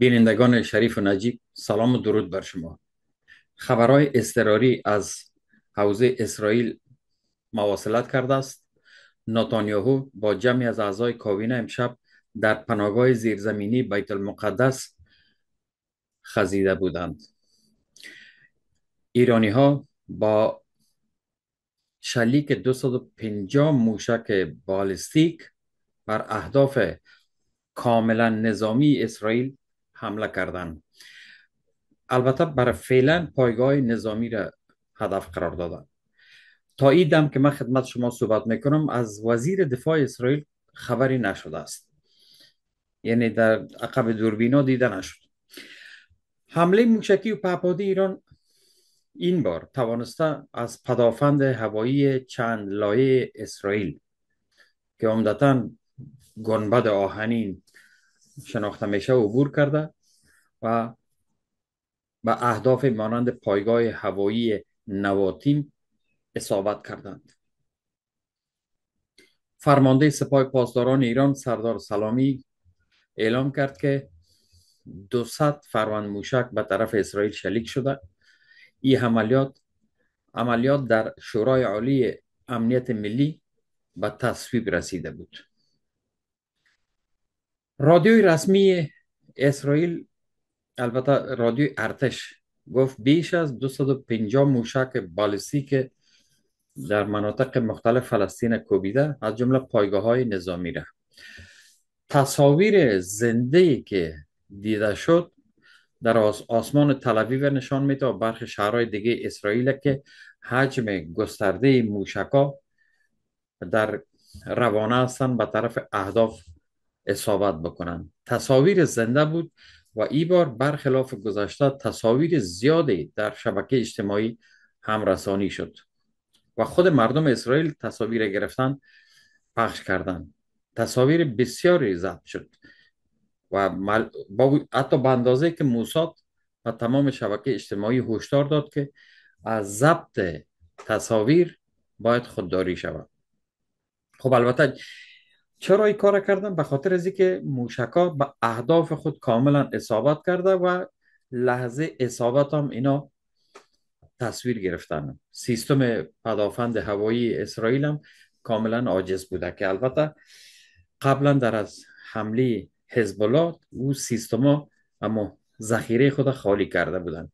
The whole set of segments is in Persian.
بینندگان شریف و نجیب سلام و درود بر شما خبرهای اضطراری از حوزه اسرائیل مواصلت کرده است ناتانیاهو با جمعی از اعضای کابینه امشب در پناهگاه زیرزمینی بیت المقدس خزیده بودند ایرانی ها با شلیک 250 موشک بالستیک بر اهداف کاملا نظامی اسرائیل حمله کردن البته برای فعلا پایگاه نظامی را هدف قرار دادن تا این دم که من خدمت شما صحبت میکنم از وزیر دفاع اسرائیل خبری نشده است یعنی در عقب دوربینا دیده نشد حمله موشکی و پهپادی ایران این بار توانسته از پدافند هوایی چند لایه اسرائیل که عمدتا گنبد آهنین شناخته میشه عبور کرده و به اهداف مانند پایگاه هوایی نواتیم اصابت کردند فرمانده سپاه پاسداران ایران سردار سلامی اعلام کرد که 200 فروند موشک به طرف اسرائیل شلیک شده این عملیات عملیات در شورای عالی امنیت ملی به تصویب رسیده بود رادیوی رسمی اسرائیل البته رادیو ارتش گفت بیش از 250 موشک که در مناطق مختلف فلسطین کوبیده از جمله پایگاه های نظامی را تصاویر زنده که دیده شد در آس آسمان و نشان میده و برخی شهرهای دیگه اسرائیل که حجم گسترده موشکا در روانه هستند به طرف اهداف اصابت بکنند تصاویر زنده بود و ای بار برخلاف گذشته تصاویر زیادی در شبکه اجتماعی همرسانی شد و خود مردم اسرائیل تصاویر گرفتن پخش کردند تصاویر بسیاری ضبط شد و با... حتی به اندازه که موساد و تمام شبکه اجتماعی هشدار داد که از ضبط تصاویر باید خودداری شود خب البته چرا این کار کردن به خاطر از که موشکا به اهداف خود کاملا اصابت کرده و لحظه اصابت هم اینا تصویر گرفتن سیستم پدافند هوایی اسرائیل هم کاملا عاجز بوده که البته قبلا در از حمله حزب الله او سیستما اما ذخیره خود خالی کرده بودن.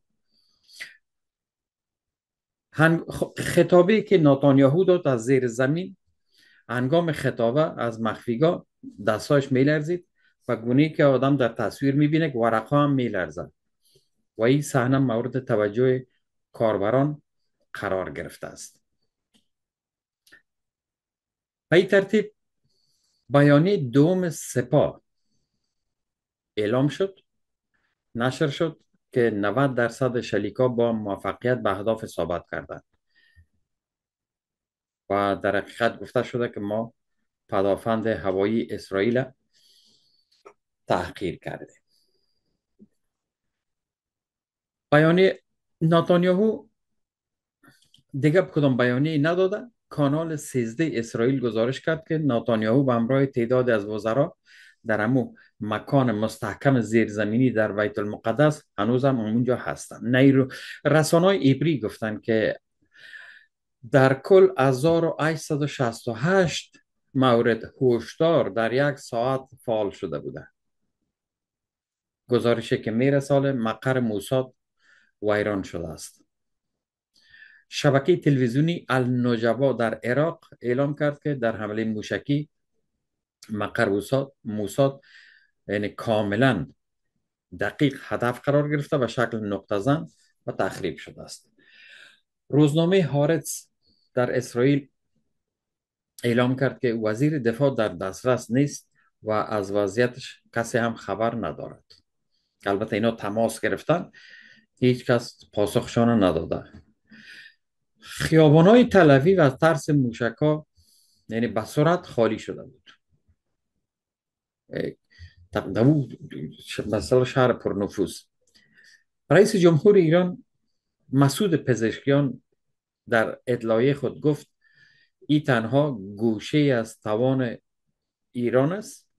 خطابی که ناتانیاهو داد از زیر زمین انگام خطابه از مخفیگاه دستاش میلرزید و گونه که آدم در تصویر میبینه که ورقها هم میلرزد و این صحنه مورد توجه کاربران قرار گرفته است به این ترتیب بیانی دوم سپا اعلام شد نشر شد که 90 درصد شلیکا با موفقیت به اهداف ثابت کردند و در حقیقت گفته شده که ما پدافند هوایی اسرائیل تحقیر کرده بیانی ناتانیاهو دیگه کدام بیانی نداده کانال 13 اسرائیل گزارش کرد که ناتانیاهو به همراه تعداد از وزرا در امو مکان مستحکم زیرزمینی در بیت المقدس هنوز هم اونجا هستن نیرو رسانای ایبری گفتن که در کل 1868 مورد هوشدار در یک ساعت فعال شده بوده گزارشی که رسال مقر موساد ویران شده است شبکه تلویزیونی النجبا در عراق اعلام کرد که در حمله موشکی مقر موساد, موساد یعنی کاملا دقیق هدف قرار گرفته و شکل نقطه زن و تخریب شده است روزنامه هارتس در اسرائیل اعلام کرد که وزیر دفاع در دسترس نیست و از وضعیتش کسی هم خبر ندارد البته اینا تماس گرفتن هیچ کس پاسخشان نداده خیابان های تلوی و از ترس موشک یعنی به خالی شده بود مثلا شهر پرنفوذ رئیس جمهور ایران مسعود پزشکیان در اطلاعیه خود گفت ای تنها گوشه از توان ایران است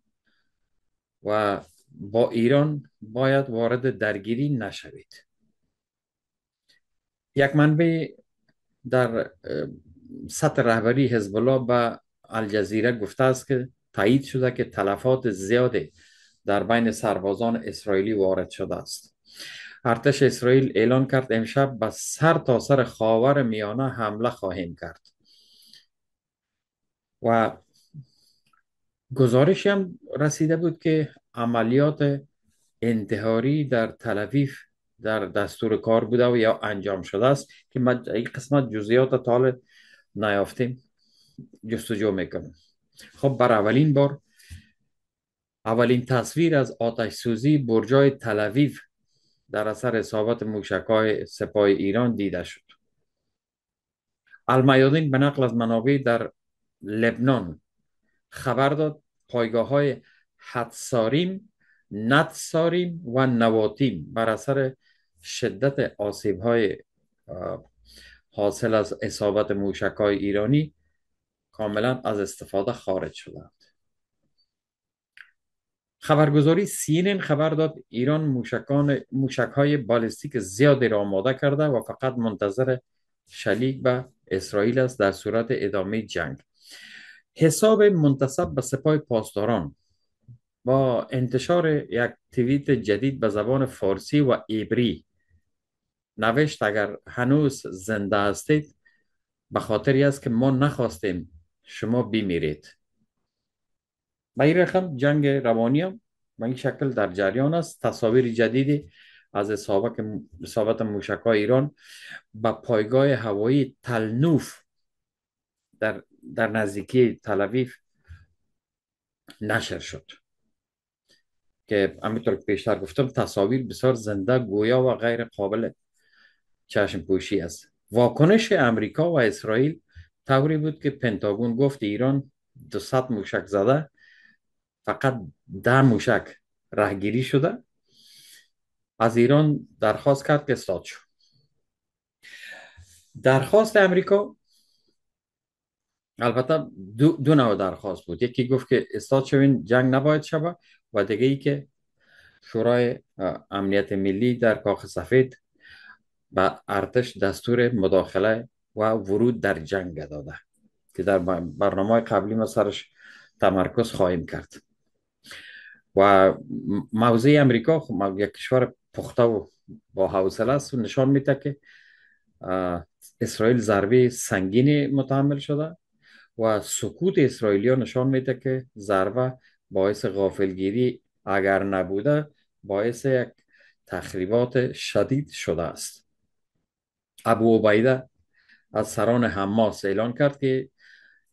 و با ایران باید وارد درگیری نشوید یک منبع در سطح رهبری حزب الله به الجزیره گفته است که تایید شده که تلفات زیادی در بین سربازان اسرائیلی وارد شده است ارتش اسرائیل اعلان کرد امشب به سر تا سر خاور میانه حمله خواهیم کرد و گزارش هم رسیده بود که عملیات انتحاری در تلویف در دستور کار بوده و یا انجام شده است که ما این قسمت جزئیات تال نیافتیم جستجو میکنم خب بر اولین بار اولین تصویر از آتش سوزی برجای تلویف در اثر اصابت موشکای سپاه ایران دیده شد المیادین به نقل از منابع در لبنان خبر داد پایگاه های حدساریم ندساریم و نواتیم بر اثر شدت آسیب های حاصل از اصابت موشکای ایرانی کاملا از استفاده خارج شدند خبرگزاری سینن خبر داد ایران موشکان موشک های بالستیک زیادی را آماده کرده و فقط منتظر شلیک به اسرائیل است در صورت ادامه جنگ حساب منتصب به سپاه پاسداران با انتشار یک تویت جدید به زبان فارسی و ایبری نوشت اگر هنوز زنده هستید به خاطری است که ما نخواستیم شما بمیرید و این رقم جنگ روانی هم به این شکل در جریان است تصاویر جدیدی از اصابت موشک ایران به پایگاه هوایی تلنوف در, در نزدیکی تلویف نشر شد که همینطور که پیشتر گفتم تصاویر بسیار زنده گویا و غیر قابل چشم پوشی است واکنش امریکا و اسرائیل طوری بود که پنتاگون گفت ایران 200 موشک زده فقط ده موشک رهگیری شده از ایران درخواست کرد که استاد شد درخواست امریکا البته دو, دو نوع درخواست بود یکی گفت که استاد شوین جنگ نباید شوه و دیگه ای که شورای امنیت ملی در کاخ سفید و ارتش دستور مداخله و ورود در جنگ داده که در برنامه قبلی ما سرش تمرکز خواهیم کرد و موضع امریکا خب یک کشور پخته و با حوصله است و نشان میده که اسرائیل ضربه سنگینی متحمل شده و سکوت اسرائیلیا نشان میده که ضربه باعث غافلگیری اگر نبوده باعث یک تخریبات شدید شده است ابو عبیده از سران حماس اعلان کرد که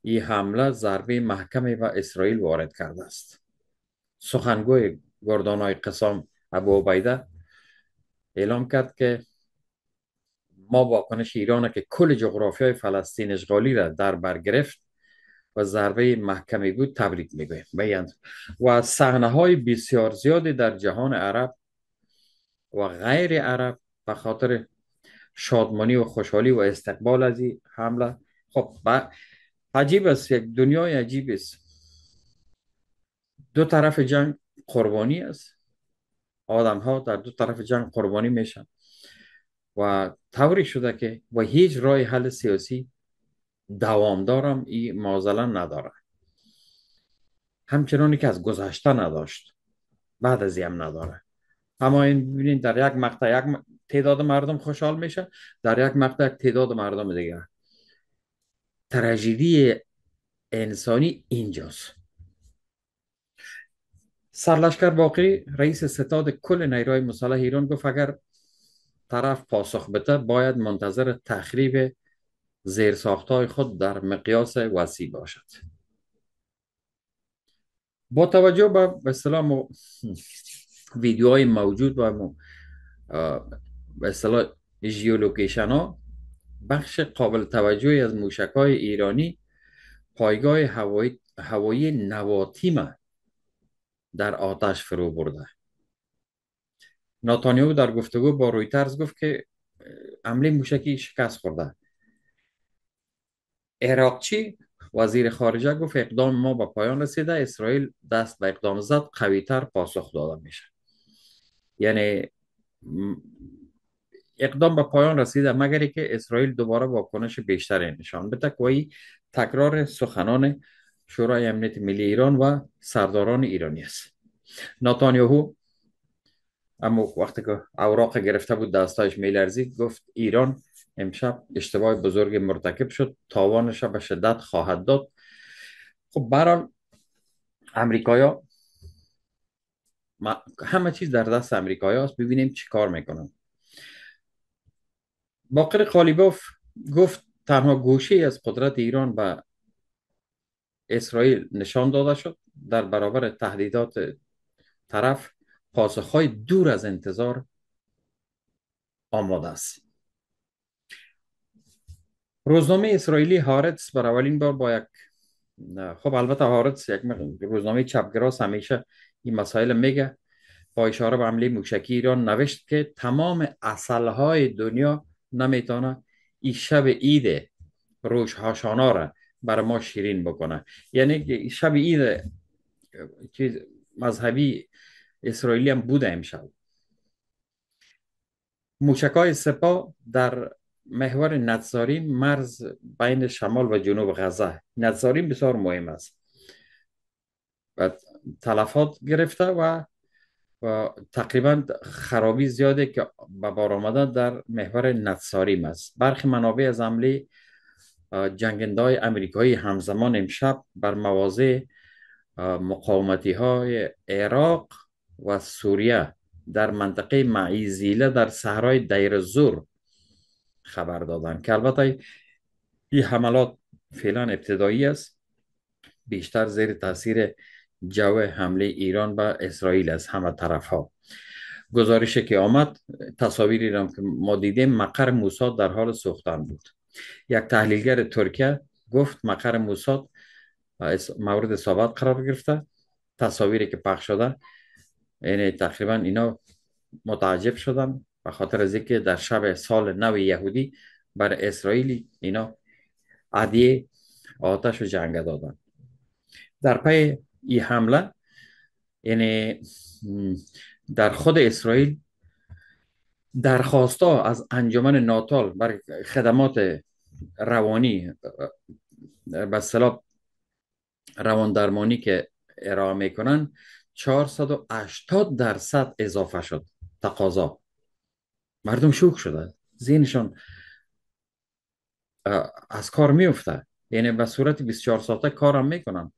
این حمله ضربه محکمی و اسرائیل وارد کرده است سخنگوی گردانای قسام ابو عبیده اعلام کرد که ما واکنش ایران که کل جغرافیای فلسطین اشغالی را در بر گرفت و ضربه محکمی بود تبریک میگویم بیند و صحنه های بسیار زیادی در جهان عرب و غیر عرب به خاطر شادمانی و خوشحالی و استقبال از این حمله خب عجیب است یک دنیای عجیب است دو طرف جنگ قربانی است آدم ها در دو طرف جنگ قربانی میشن و طوری شده که و هیچ راه حل سیاسی دوامدارم این معضلا نداره همچنانی که از گذشته نداشت بعد از هم نداره اما این ببینید در یک مقطع یک تعداد مردم خوشحال میشه در یک مقطع تعداد مردم دیگه تراژدی انسانی اینجاست سرلشکر باقی رئیس ستاد کل نیروهای مسلح ایران گفت اگر طرف پاسخ بده باید منتظر تخریب زیرساختهای خود در مقیاس وسیع باشد با توجه به اصطلاح ویدیوهای موجود و به اصطلاح ها بخش قابل توجهی از موشک های ایرانی پایگاه هوایی, هوایی نواتیمه در آتش فرو برده ناتانیو در گفتگو با رویترز گفت که عملی موشکی شکست خورده عراقچی وزیر خارجه گفت اقدام ما به پایان رسیده اسرائیل دست به اقدام زد تر پاسخ داده میشه یعنی اقدام به پایان رسیده مگر که اسرائیل دوباره واکنش بیشتری نشان بده که تکرار سخنان شورای امنیت ملی ایران و سرداران ایرانی است ناتانیاهو اما وقتی که اوراق گرفته بود دستایش میلرزید گفت ایران امشب اشتباه بزرگ مرتکب شد تاوانش به شدت خواهد داد خب برحال امریکایا همه چیز در دست امریکایا است ببینیم چی کار میکنن باقر قالیباف گفت تنها گوشه از قدرت ایران به اسرائیل نشان داده شد در برابر تهدیدات طرف پاسخهای دور از انتظار آماده است روزنامه اسرائیلی هارتس بر اولین بار با یک خب البته هارتس یک روزنامه چپگراس همیشه این مسائل میگه با اشاره به عملی موشکی ایران نوشت که تمام اصلهای دنیا نمیتونه ای شب عید روش هاشانا را برای ما شیرین بکنه یعنی شب عید چیز مذهبی اسرائیلی هم بوده امشب موشکای سپا در محور نتزارین مرز بین شمال و جنوب غزه نتزارین بسیار مهم است و تلفات گرفته و, و تقریبا خرابی زیاده که به بار در محور نتساریم است برخی منابع از عملی های امریکایی همزمان امشب بر مواضع مقاومتی های عراق و سوریه در منطقه معیزیله در صحرای دیر زور خبر دادن که البته این حملات فعلا ابتدایی است بیشتر زیر تاثیر جو حمله ایران به اسرائیل از همه طرف ها گزارشی که آمد تصاویری را که ما دیدیم مقر موساد در حال سوختن بود یک تحلیلگر ترکیه گفت مقر موساد مورد صحبت قرار گرفته تصاویری که پخش شده یعنی تقریبا اینا متعجب شدن به خاطر از اینکه در شب سال نو یهودی بر اسرائیل اینا عدیه آتش و جنگ دادن در پی این حمله یعنی در خود اسرائیل درخواستا از انجمن ناتال بر خدمات روانی به اصطلاح روان درمانی که ارائه میکنن 480 درصد اضافه شد تقاضا مردم شوک شده زینشان از کار میفته یعنی به صورت 24 ساعته کارم میکنن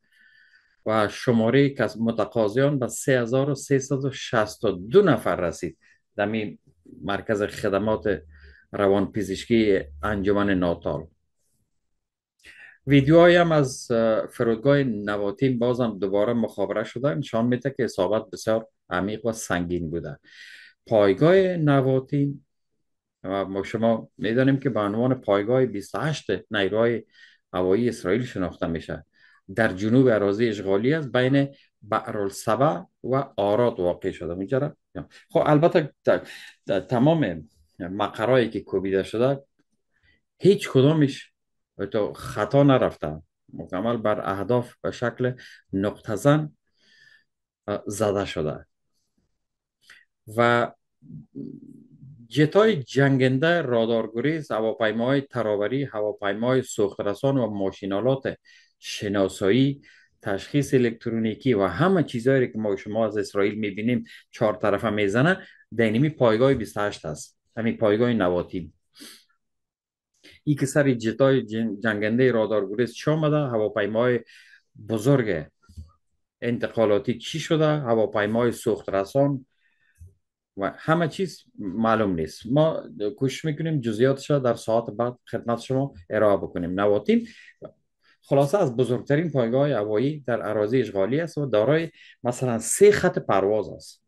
و شماره که از متقاضیان به 3362 نفر رسید دمی مرکز خدمات روان پزشکی انجمن ناتال ویدیو هم از فرودگاه نواتین بازم دوباره مخابره شده نشان میده که حسابت بسیار عمیق و سنگین بوده پایگاه نواتین ما شما میدانیم که به عنوان پایگاه 28 نیروهای هوایی اسرائیل شناخته میشه در جنوب اراضی اشغالی است بین بعرالسبع و آراد واقع شده اونجا خب البته در, تمام مقرایی که کوبیده شده هیچ کدامش خطا نرفته مکمل بر اهداف به شکل نقطزن زده شده و جتای جنگنده رادارگریز هواپیماهای ترابری، هواپیماهای سوخترسان و ماشینالات شناسایی تشخیص الکترونیکی و همه چیزهایی که ما شما از اسرائیل میبینیم چهار طرفه میزنه دینمی پایگاه 28 است همین پایگاه نواتین ای که سر جتای جنگنده رادارگوریز چی آمده هواپیمای بزرگ انتقالاتی چی شده هواپیمای سوخت رسان و همه چیز معلوم نیست ما کوشش میکنیم جزئیاتش در ساعت بعد خدمت شما ارائه بکنیم نواتین خلاصه از بزرگترین پایگاه هوایی در اراضی اشغالی است و دارای مثلا سه خط پرواز است